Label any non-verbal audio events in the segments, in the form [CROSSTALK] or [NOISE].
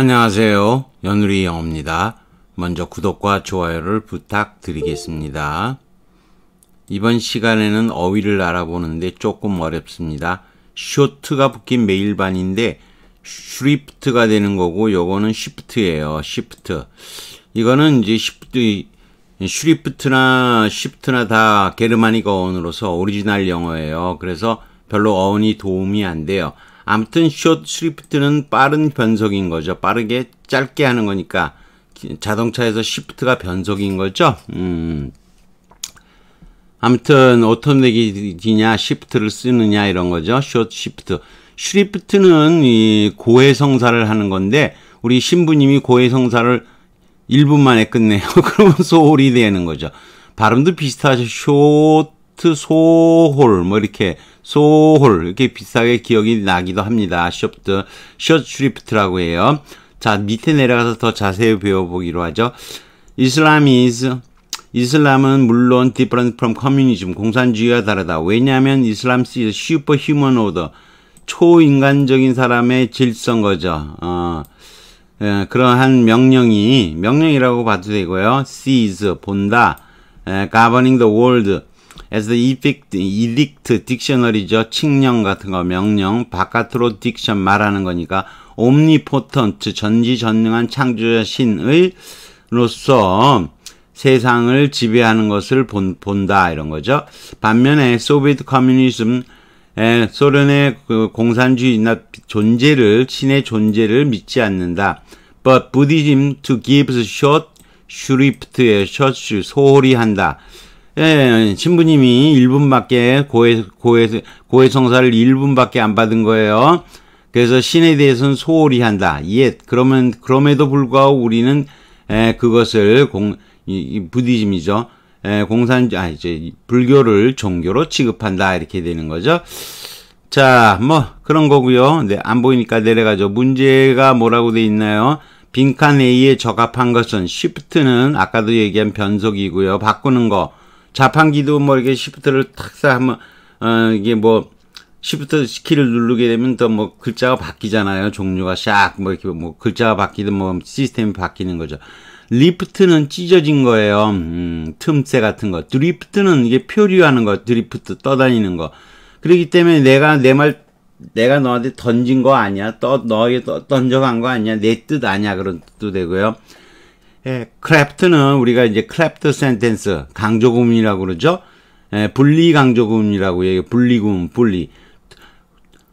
안녕하세요. 연우리 영어입니다. 먼저 구독과 좋아요를 부탁드리겠습니다. 이번 시간에는 어휘를 알아보는데 조금 어렵습니다. 쇼트가 붙긴 메일반인데 슈리프트가 되는 거고 요거는 시프트예요. 시프트. 이거는 이제 시프트 슈리프트나 시프트나 다 게르마닉 어원으로서 오리지널 영어예요. 그래서 별로 어원이 도움이 안 돼요. 아무튼 숏 스리프트는 빠른 변속인 거죠. 빠르게 짧게 하는 거니까 자동차에서 시프트가 변속인 거죠. 음. 아무튼 어떤 얘기냐 시프트를 쓰느냐 이런 거죠. 숏 시프트. 슈리프트는 이 고해성사를 하는 건데 우리 신부님이 고해성사를 1분 만에 끝내요. [LAUGHS] 그러면 소홀이 되는 거죠. 발음도 비슷하죠. 숏 쇼트 소홀 뭐 이렇게 소홀 이렇게 비슷하게 기억이 나기도 합니다. 쇼트 쇼트리프트라고 해요. 자 밑에 내려가서 더 자세히 배워보기로 하죠. 이슬람이 is 이슬람은 물론 different from communism 공산주의와 다르다. 왜냐하면 이슬람 is superhuman order 초인간적인 사람의 질서인 거죠. 어, 예, 그러한 명령이 명령이라고 봐도 되고요. sees 본다. 에, 예, governing the world as the edict, edict, dictionary죠. 칙령 같은 거, 명령, 바깥으로 diction 말하는 거니까 omnipotent, 전지전능한 창조자 신의 로서 세상을 지배하는 것을 본, 본다 이런 거죠. 반면에 소비에트 커뮤니즘 에, 소련의 그 공산주의나 존재를 신의 존재를 믿지 않는다. But Buddhism to give short shrift의 short 소홀히 한다. 예, 신부님이 1분밖에 고해, 고해, 고해성사를 1분밖에 안 받은 거예요. 그래서 신에 대해서는 소홀히 한다. 옛, 그러면, 그럼에도 불구하고 우리는, 에, 예, 그것을 공, 이 부디즘이죠. 에, 예, 공산, 아, 이제, 불교를 종교로 취급한다. 이렇게 되는 거죠. 자, 뭐, 그런 거고요 네, 안 보이니까 내려가죠. 문제가 뭐라고 돼 있나요? 빈칸 A에 적합한 것은, 쉬프트는 아까도 얘기한 변속이고요 바꾸는 거. 자판기도 뭐 이렇게 시프트를 탁사하면 어, 이게 뭐 시프트 키를 누르게 되면 또뭐 글자가 바뀌잖아요. 종류가 샥 뭐 이렇게 뭐 글자가 바뀌든 뭐 시스템이 바뀌는 거죠. 리프트는 찢어진 거예요. 음, 틈새 같은 거. 드리프트는 이게 표류하는 거. 드리프트 떠다니는 거. 그렇기 때문에 내가 내 말 내가 너한테 던진 거 아니야. 떠 너에게 떠, 던져간 거 아니야. 내 뜻 아니야. 그런 뜻도 되고요. 예, 크래프트는 우리가 이제 크래프트 센텐스 강조구문이라고 그러죠. 예, 분리 강조구문이라고 얘기해요. 분리구문, 분리.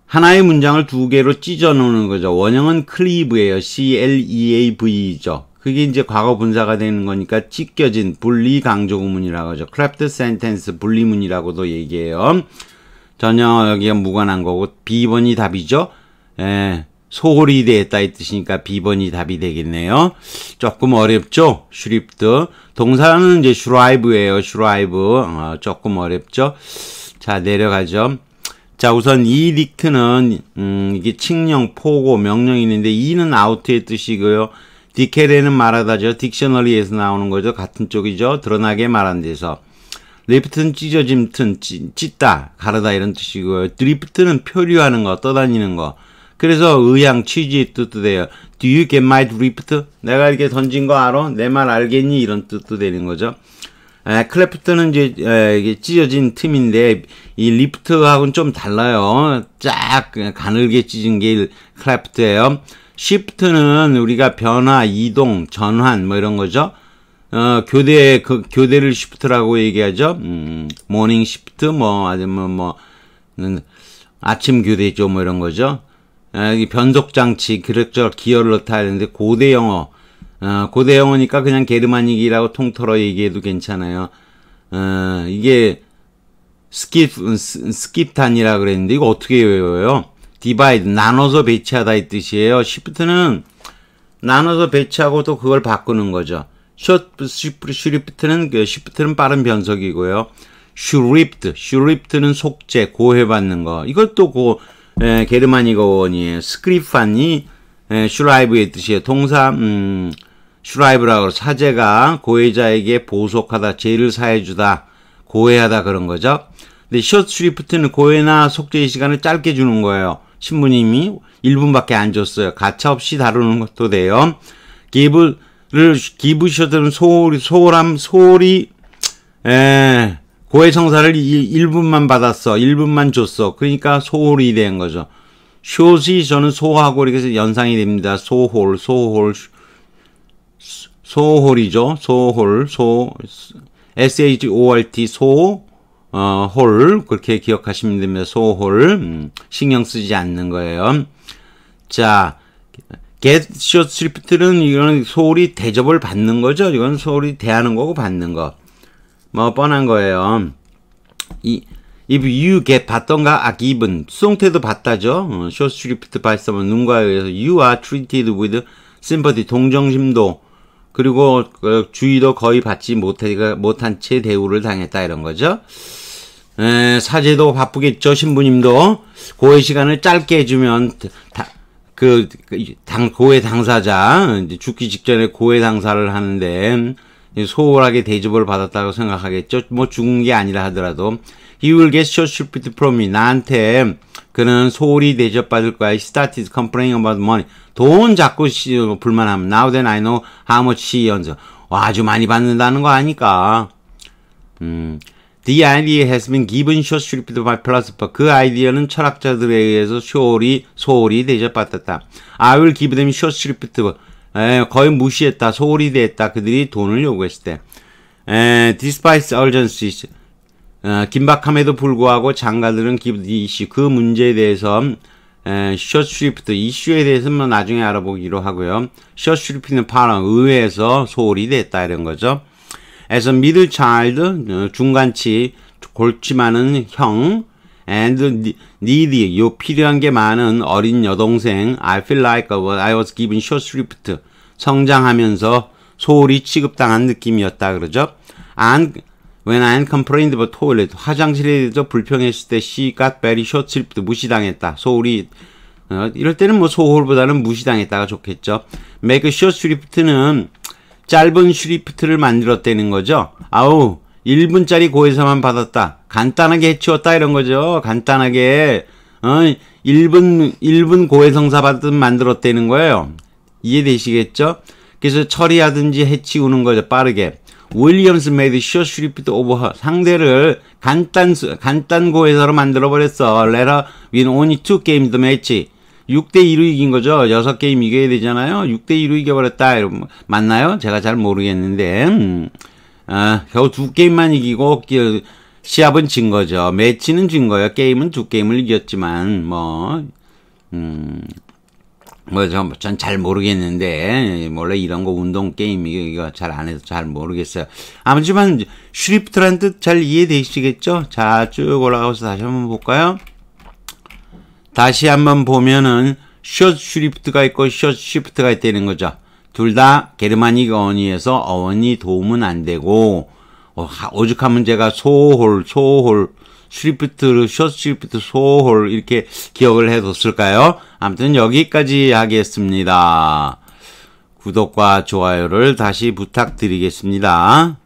하나의 문장을 두 개로 찢어 놓는 거죠. 원형은 클리브예요. C L E A V죠. 그게 이제 과거 분사가 되는 거니까 찢겨진 분리 강조구문이라고 하죠. 크래프트 센텐스 분리문이라고도 얘기해요. 전혀 여기에 무관한 거고 B번이 답이죠. 예. 소홀히 대했다 이 뜻이니까 비번이 답이 되겠네요. 조금 어렵죠? 슈립드 동사는 이제 슈라이브예요. 슈라이브. 어, 조금 어렵죠? 자, 내려가죠. 자, 우선 이딕크는 음, 이게 칙령, 포고, 명령이 있는데 이는 아웃의 뜻이고요. 디케레는 말하다죠. 딕셔널리에서 나오는 거죠. 같은 쪽이죠. 드러나게 말한 데서. 리프트는 찢어짐튼 찢다, 가르다 이런 뜻이고요. 드리프트는 표류하는 거, 떠다니는 거. 그래서 의향 취지 뜻도 돼요. Do you get my drift? 내가 이렇게 던진 거 알아? 내 말 알겠니? 이런 뜻도 되는 거죠. 에, 클래프트는 이제 에, 찢어진 틈인데 이 리프트하고는 좀 달라요. 쫙 가늘게 찢은 게 클래프트예요. 시프트는 우리가 변화, 이동, 전환 뭐 이런 거죠. 어, 교대 그 교대를 시프트라고 얘기하죠. 음, 모닝 시프트 뭐 아니면 뭐 음, 아침 교대죠 뭐 이런 거죠. 아, 변속 장치 기력적 기여를 넣다 했는데 고대 영어 아, 고대 영어니까 그냥 게르만이라고 통틀어 얘기해도 괜찮아요. 아, 이게 스킵 스킵탄이라 그랬는데 이거 어떻게 외워요? 디바이드 나눠서 배치하다 이 뜻이에요. 시프트는 나눠서 배치하고 또 그걸 바꾸는 거죠. 숏 슈리프트는 시프트는 빠른 변속이고요. 슈리프트 슈리프트는 속재 고해받는 거. 이것도 고 에, 게르마니가 원이에요. 스크립판이 슈라이브의 뜻이에요. 동사 음, 슈라이브라고 사제가 고해자에게 보속하다, 죄를 사해주다, 고해하다 그런 거죠. 근데 숏 슈리프트는 고해나 속죄의 시간을 짧게 주는 거예요. 신부님이 1분밖에 안 줬어요. 가차없이 다루는 것도 돼요. 기브를 기셔 숏은 소홀, 소홀함, 소홀히 에, 고해성사를 1, 분만 받았어. 1분만 줬어. 그러니까 소홀이 된 거죠. 숏이 저는 소하고 이렇게 해서 연상이 됩니다. 소홀, 소홀, 소홀이죠. 소홀, 소, S-H-O-R-T, 소, 어, 홀. 그렇게 기억하시면 됩니다. 소홀. 음, 신경 쓰지 않는 거예요. 자. get short shrift는 이런 소홀이 대접을 받는 거죠. 이건 소홀이 대하는 거고 받는 거. 뭐 뻔한 거예요. 이 if you get 받던가 아 r e given 수동태도 봤다죠 어, short shrift 발음은 눈과 의해서 you are treated with sympathy 동정심도 그리고 어, 주의도 거의 받지 못해, 그 못한 채 대우를 당했다 이런 거죠. 에, 사제도 바쁘겠죠 신부님도 고해 시간을 짧게 해주면 그, 그, 당, 고해 당사자, 이제 죽기 직전에 고해 당사를 하는데, 소홀하게 대접을 받았다고 생각하겠죠. 뭐 죽은 게 아니라 하더라도 He will get short shrift from me. 나한테 그는 소홀히 대접받을 거야. He started complaining about money. 돈 자꾸 불만하면 Now then I know how much he earns. 와, 아주 많이 받는다는 거 아니까. 음. The idea has been given short shrift by philosopher. 그 아이디어는 철학자들에 의해서 소홀히, 소홀히 대접받았다. I will give them short shrift. 에, 거의 무시했다. 소홀히 대했다. 그들이 돈을 요구했을 때. 에, despite urgency. 어, 긴박함에도 불구하고 장가들은 이슈 그 문제에 대해서 셔츠리프트 이슈에 대해서는 나중에 알아보기로 하고요. 셔츠리프트는 파랑 의회에서 소홀히 됐다 이런 거죠. 에서 미들 차일드 중간치 골치 많은 형 and needy 요 필요한 게 많은 어린 여동생 I feel like what I was given short shrift 성장하면서 소홀히 취급당한 느낌이었다 그러죠. 안 When I complained about toilet 화장실에 대해서 불평했을 때 she got very short shrift 무시당했다. 소홀히 어, 이럴 때는 뭐 소홀보다는 무시당했다가 좋겠죠. make short shrift는 짧은 슈리프트를 만들었다는 거죠. 아우 1분짜리 고에서만 받았다. 간단하게 해치웠다 이런 거죠. 간단하게 어, 1분 1분 고해성사 받은 만들었다는 거예요. 이해되시겠죠? 그래서 처리하든지 해치우는 거죠. 빠르게. 윌리엄스 메이드 쇼슈리피트 오버 상대를 간단 간단 고해서로 만들어 버렸어. 레라 윈 오니 투 게임 더 매치. 6대 2로 이긴 거죠. 6게임 이겨야 되잖아요. 6대 2로 이겨 버렸다. 맞나요? 제가 잘 모르겠는데. 음. 아, 겨우 두 게임만 이기고 그 시합은 진 거죠. 매치는 진 거예요. 게임은 두 게임을 이겼지만 뭐 음, 뭐전잘 뭐, 모르겠는데 원래 이런 거 운동 게임 이거 잘 안 해서 잘 모르겠어요. 아무지만 슈리프트란 뜻 잘 이해되시겠죠? 자쭉 올라가서 다시 한번 볼까요? 다시 한번 보면은 숏 슈리프트가 있고 숏 쉬프트가 있다는 거죠. 둘다 게르마닉 어원이에서 어원이 도움은 안 되고 어, 오죽하면제가 소홀, 소홀, 슈리프트, 쇼슈리프트 소홀 이렇게 기억을 해뒀을까요? 아무튼 여기까지 하겠습니다. 구독과 좋아요를 다시 부탁드리겠습니다.